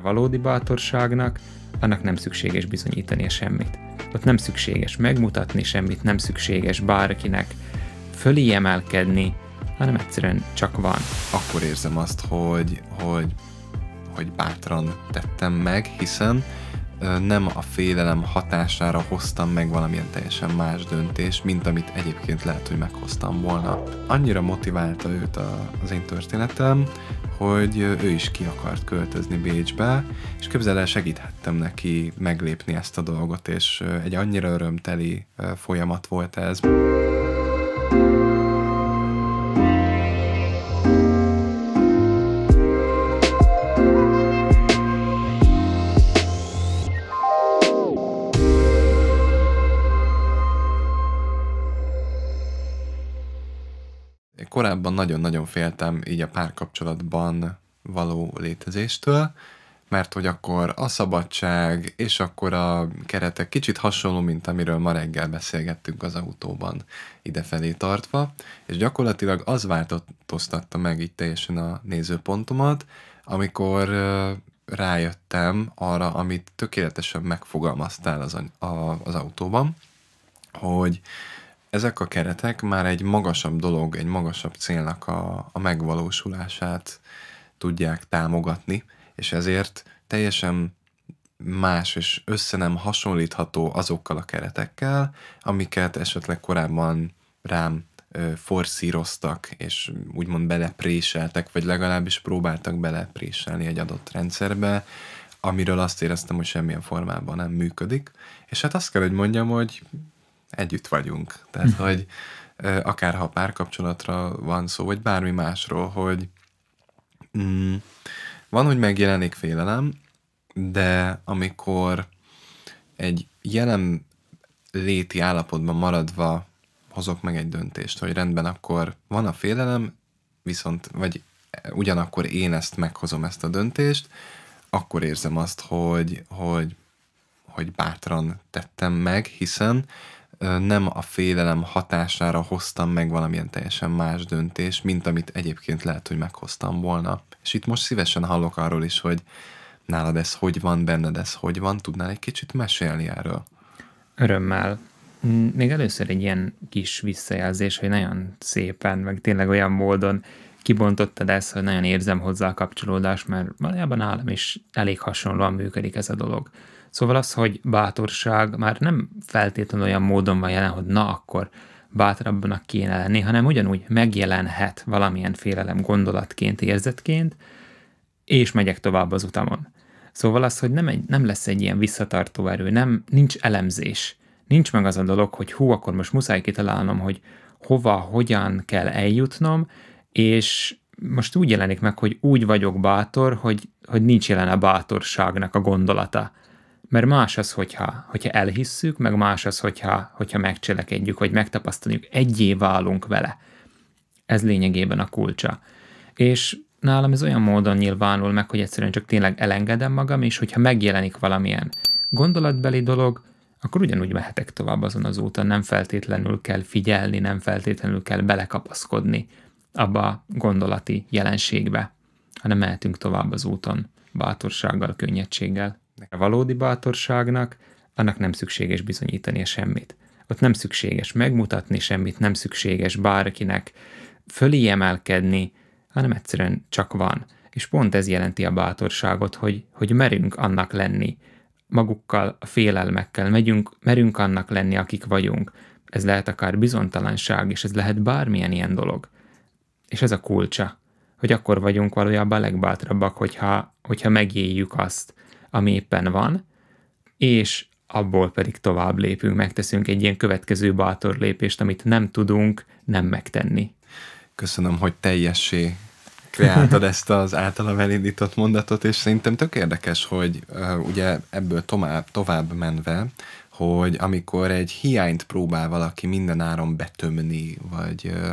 valódi bátorságnak annak nem szükséges bizonyítani semmit. Ott nem szükséges megmutatni semmit, nem szükséges bárkinek fölé emelkedni, hanem egyszerűen csak van. Akkor érzem azt, hogy, hogy, hogy bátran tettem meg, hiszen nem a félelem hatására hoztam meg valamilyen teljesen más döntés, mint amit egyébként lehet, hogy meghoztam volna. Annyira motiválta őt az én történetem, hogy ő is ki akart költözni Bécsbe, és képzeld el, segíthettem neki meglépni ezt a dolgot, és egy annyira örömteli folyamat volt ez. korábban nagyon-nagyon féltem így a párkapcsolatban való létezéstől, mert hogy akkor a szabadság, és akkor a keretek kicsit hasonló, mint amiről ma reggel beszélgettünk az autóban idefelé tartva, és gyakorlatilag az változtatta meg így teljesen a nézőpontomat, amikor rájöttem arra, amit tökéletesen megfogalmaztál az, a, az autóban, hogy ezek a keretek már egy magasabb dolog, egy magasabb célnak a, a megvalósulását tudják támogatni, és ezért teljesen más és össze nem hasonlítható azokkal a keretekkel, amiket esetleg korábban rám forszíroztak, és úgymond belepréseltek, vagy legalábbis próbáltak belepréselni egy adott rendszerbe, amiről azt éreztem, hogy semmilyen formában nem működik. És hát azt kell, hogy mondjam, hogy együtt vagyunk. Tehát, hm. hogy akárha párkapcsolatra van szó, vagy bármi másról, hogy mm, van, hogy megjelenik félelem, de amikor egy jelen léti állapotban maradva hozok meg egy döntést, hogy rendben, akkor van a félelem, viszont, vagy ugyanakkor én ezt meghozom ezt a döntést, akkor érzem azt, hogy, hogy, hogy bátran tettem meg, hiszen nem a félelem hatására hoztam meg valamilyen teljesen más döntés, mint amit egyébként lehet, hogy meghoztam volna. És itt most szívesen hallok arról is, hogy nálad ez hogy van, benned ez hogy van, tudnál egy kicsit mesélni erről? Örömmel. Még először egy ilyen kis visszajelzés, hogy nagyon szépen, meg tényleg olyan módon kibontottad ezt, hogy nagyon érzem hozzá a kapcsolódást, mert valójában nálam is elég hasonlóan működik ez a dolog. Szóval az, hogy bátorság már nem feltétlenül olyan módon van jelen, hogy na akkor bátrabbnak kéne lenni, hanem ugyanúgy megjelenhet valamilyen félelem gondolatként, érzetként, és megyek tovább az utamon. Szóval az, hogy nem, egy, nem lesz egy ilyen visszatartó erő, nem, nincs elemzés, nincs meg az a dolog, hogy hú, akkor most muszáj kitalálnom, hogy hova, hogyan kell eljutnom, és most úgy jelenik meg, hogy úgy vagyok bátor, hogy, hogy nincs jelen a bátorságnak a gondolata. Mert más az, hogyha, hogyha elhisszük, meg más az, hogyha, hogyha megcselekedjük, vagy megtapasztaljuk, egyé válunk vele. Ez lényegében a kulcsa. És nálam ez olyan módon nyilvánul meg, hogy egyszerűen csak tényleg elengedem magam, és hogyha megjelenik valamilyen gondolatbeli dolog, akkor ugyanúgy mehetek tovább azon az úton, nem feltétlenül kell figyelni, nem feltétlenül kell belekapaszkodni abba a gondolati jelenségbe, hanem mehetünk tovább az úton, bátorsággal, könnyedséggel. A valódi bátorságnak annak nem szükséges bizonyítania semmit. Ott nem szükséges megmutatni semmit, nem szükséges bárkinek fölé emelkedni, hanem egyszerűen csak van. És pont ez jelenti a bátorságot, hogy, hogy merünk annak lenni, magukkal, a félelmekkel, megyünk, merünk annak lenni, akik vagyunk. Ez lehet akár bizontalanság, és ez lehet bármilyen ilyen dolog és ez a kulcsa, hogy akkor vagyunk valójában legbátrabbak, hogyha, hogyha megéljük azt, ami éppen van, és abból pedig tovább lépünk, megteszünk egy ilyen következő bátor lépést, amit nem tudunk nem megtenni. Köszönöm, hogy teljessé kreáltad ezt az általam elindított mondatot, és szerintem tök érdekes, hogy uh, ugye ebből tovább, tovább menve hogy amikor egy hiányt próbál valaki mindenáron betömni, vagy ö,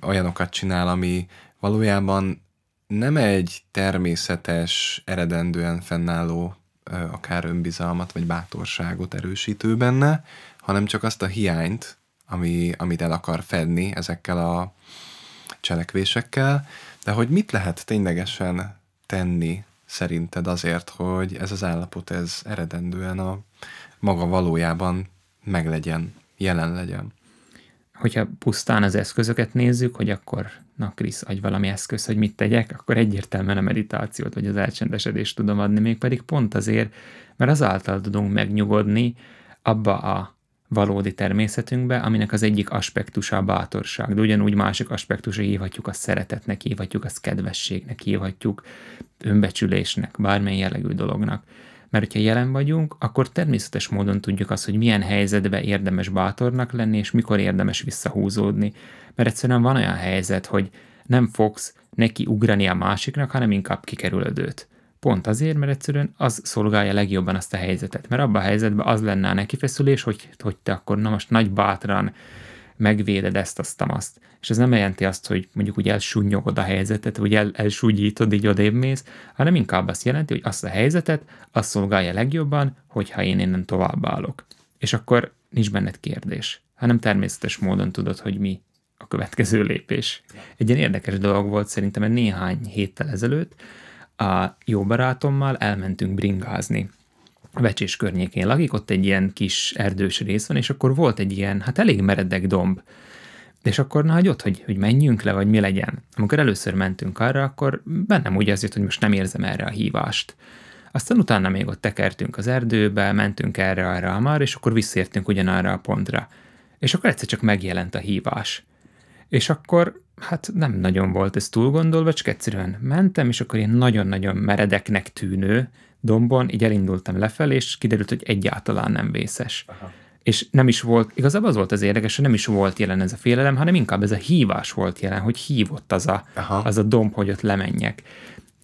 olyanokat csinál, ami valójában nem egy természetes, eredendően fennálló ö, akár önbizalmat vagy bátorságot erősítő benne, hanem csak azt a hiányt, ami, amit el akar fedni ezekkel a cselekvésekkel, de hogy mit lehet ténylegesen tenni szerinted azért, hogy ez az állapot ez eredendően a, maga valójában meglegyen, jelen legyen. Hogyha pusztán az eszközöket nézzük, hogy akkor, na Krisz, adj valami eszköz, hogy mit tegyek, akkor egyértelműen a meditációt vagy az elcsendesedést tudom adni, mégpedig pont azért, mert azáltal tudunk megnyugodni abba a valódi természetünkbe, aminek az egyik aspektusa a bátorság, de ugyanúgy másik aspektusa hívhatjuk a szeretetnek, hívhatjuk a kedvességnek, hívhatjuk önbecsülésnek, bármilyen jellegű dolognak. Mert hogyha jelen vagyunk, akkor természetes módon tudjuk azt, hogy milyen helyzetbe érdemes bátornak lenni, és mikor érdemes visszahúzódni. Mert egyszerűen van olyan helyzet, hogy nem fogsz neki ugrani a másiknak, hanem inkább kikerülöd őt. Pont azért, mert egyszerűen az szolgálja legjobban azt a helyzetet. Mert abban a helyzetben az lenne a nekifeszülés, hogy, hogy te akkor na most nagy bátran megvéded ezt, azt, azt. És ez nem jelenti azt, hogy mondjuk úgy elsúnyogod a helyzetet, vagy el, elsúnyítod, így odébb mész, hanem inkább azt jelenti, hogy azt a helyzetet, azt szolgálja legjobban, hogyha én innen továbbállok. És akkor nincs benned kérdés, hanem természetes módon tudod, hogy mi a következő lépés. Egy ilyen érdekes dolog volt szerintem, mert néhány héttel ezelőtt a jó barátommal elmentünk bringázni Vecsés környékén lakik, ott egy ilyen kis erdős rész van, és akkor volt egy ilyen, hát elég meredek domb. És akkor na, hogy ott, hogy, hogy menjünk le, vagy mi legyen. Amikor először mentünk arra, akkor bennem úgy az jött, hogy most nem érzem erre a hívást. Aztán utána még ott tekertünk az erdőbe, mentünk erre, arra, amar, és akkor visszértünk ugyanarra a pontra. És akkor egyszer csak megjelent a hívás. És akkor hát nem nagyon volt ez túl gondolva, csak egyszerűen mentem, és akkor ilyen nagyon-nagyon meredeknek tűnő, dombon, így elindultam lefelé, és kiderült, hogy egyáltalán nem vészes. Aha. És nem is volt, igazából az volt az érdekes, hogy nem is volt jelen ez a félelem, hanem inkább ez a hívás volt jelen, hogy hívott az a, az a domb, hogy ott lemenjek.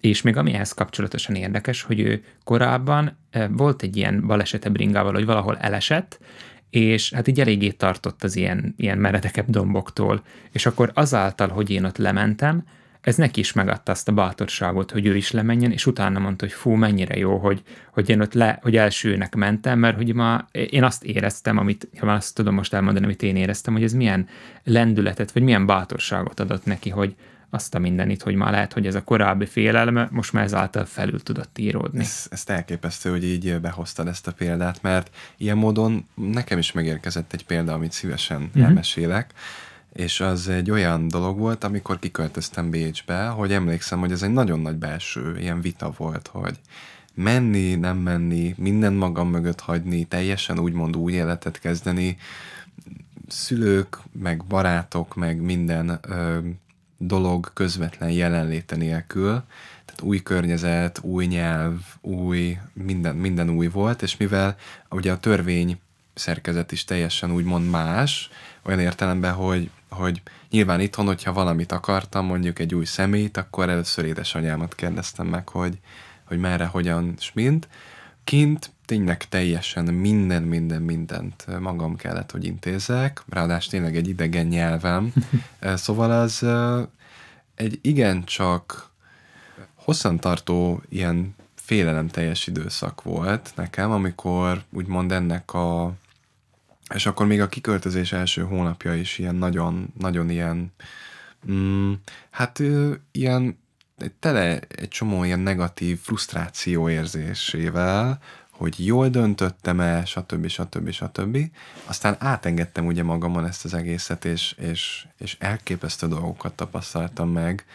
És még ami ehhez kapcsolatosan érdekes, hogy ő korábban e, volt egy ilyen balesete bringával, hogy valahol elesett, és hát így eléggé tartott az ilyen, ilyen meredekebb domboktól. És akkor azáltal, hogy én ott lementem, ez neki is megadta azt a bátorságot, hogy ő is lemenjen, és utána mondta, hogy fú, mennyire jó, hogy, hogy én ott le, hogy elsőnek mentem, mert hogy ma én azt éreztem, amit, már azt tudom most elmondani, amit én éreztem, hogy ez milyen lendületet, vagy milyen bátorságot adott neki, hogy azt a mindenit, hogy már lehet, hogy ez a korábbi félelme most már ezáltal felül tudott íródni. Ez, ezt elképesztő, hogy így behoztad ezt a példát, mert ilyen módon nekem is megérkezett egy példa, amit szívesen mm-hmm. elmesélek és az egy olyan dolog volt, amikor kiköltöztem Bécsbe, hogy emlékszem, hogy ez egy nagyon nagy belső ilyen vita volt, hogy menni, nem menni, minden magam mögött hagyni, teljesen úgymond új életet kezdeni, szülők, meg barátok, meg minden ö, dolog közvetlen jelenléte nélkül, tehát új környezet, új nyelv, új, minden, minden új volt, és mivel ugye a törvény szerkezet is teljesen úgymond más, olyan értelemben, hogy, hogy nyilván itthon, hogyha valamit akartam, mondjuk egy új személyt akkor először édesanyámat kérdeztem meg, hogy, hogy merre, hogyan, és mint. Kint tényleg teljesen minden, minden, mindent magam kellett, hogy intézzek, ráadásul tényleg egy idegen nyelvem, eh, szóval az eh, egy igencsak hosszantartó ilyen félelem teljes időszak volt nekem, amikor úgymond ennek a és akkor még a kiköltözés első hónapja is ilyen nagyon, nagyon ilyen, mm, hát ilyen tele egy csomó ilyen negatív frusztráció érzésével, hogy jól döntöttem-e, stb. stb. stb. Aztán átengedtem ugye magamon ezt az egészet, és, és, és elképesztő dolgokat tapasztaltam meg.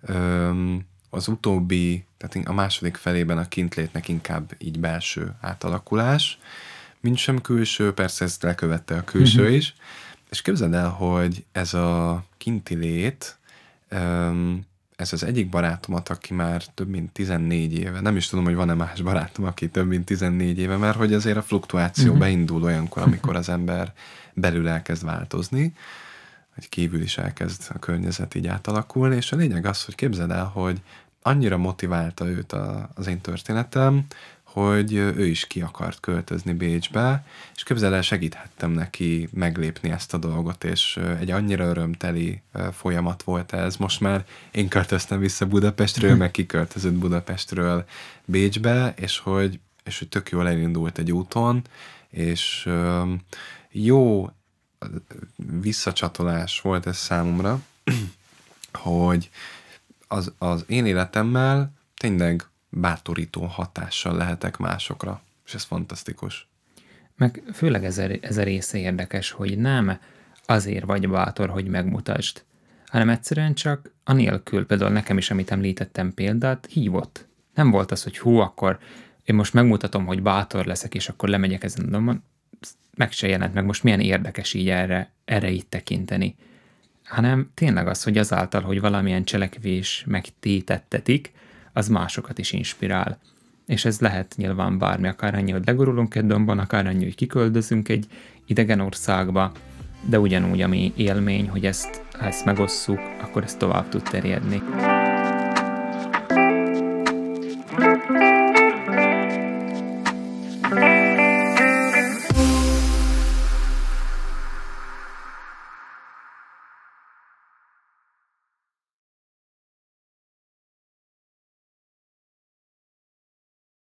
Öm, az utóbbi, tehát a második felében a kintlétnek inkább így belső átalakulás, mint sem külső, persze ezt lekövette a külső uh-huh. is, és képzeld el, hogy ez a kinti lét, ez az egyik barátomat, aki már több mint 14 éve, nem is tudom, hogy van-e más barátom, aki több mint 14 éve, mert hogy azért a fluktuáció uh-huh. beindul olyankor, amikor az ember belül elkezd változni, hogy kívül is elkezd a környezet így átalakulni, és a lényeg az, hogy képzeld el, hogy annyira motiválta őt a, az én történetem, hogy ő is ki akart költözni Bécsbe, és képzeld el, segíthettem neki meglépni ezt a dolgot, és egy annyira örömteli folyamat volt ez. Most már én költöztem vissza Budapestről, meg kiköltözött Budapestről Bécsbe, és hogy, és hogy tök jól elindult egy úton, és jó visszacsatolás volt ez számomra, hogy az, az én életemmel tényleg bátorító hatással lehetek másokra, és ez fantasztikus. Meg főleg ez a, ez a része érdekes, hogy nem azért vagy bátor, hogy megmutasd, hanem egyszerűen csak a nélkül, például nekem is, amit említettem példát, hívott. Nem volt az, hogy hú, akkor én most megmutatom, hogy bátor leszek, és akkor lemegyek ezen a domban. Meg se jelent meg, most milyen érdekes így erre, erre így tekinteni. Hanem tényleg az, hogy azáltal, hogy valamilyen cselekvés megtétettetik, az másokat is inspirál. És ez lehet nyilván bármi, akár annyi, hogy legurulunk egy dombon, akár annyi, hogy kiköldözünk egy idegen országba, de ugyanúgy, ami élmény, hogy ezt, ha ezt megosszuk, akkor ez tovább tud terjedni.